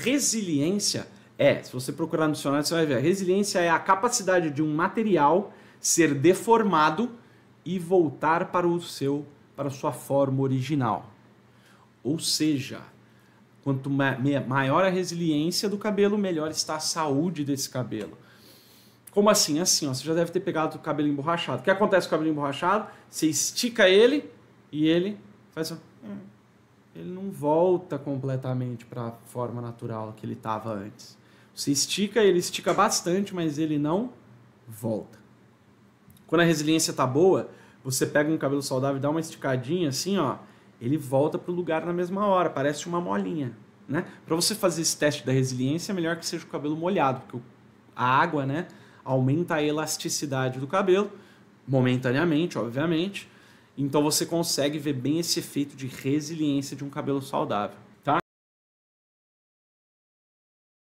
resiliência é, se você procurar no dicionário, você vai ver. A resiliência é a capacidade de um material ser deformado e voltar para o seu, para a sua forma original. Ou seja, quanto maior a resiliência do cabelo, melhor está a saúde desse cabelo. Como assim? Assim, ó, você já deve ter pegado o cabelo emborrachado. O que acontece com o cabelo emborrachado? Você estica ele e ele faz. Assim, ele não volta completamente para a forma natural que ele estava antes. Você estica, ele estica bastante, mas ele não volta. Quando a resiliência tá boa, você pega um cabelo saudável e dá uma esticadinha assim, ó, ele volta pro lugar na mesma hora, parece uma molinha, né? Para você fazer esse teste da resiliência, é melhor que seja o cabelo molhado, porque a água, né, aumenta a elasticidade do cabelo momentaneamente, obviamente, então você consegue ver bem esse efeito de resiliência de um cabelo saudável.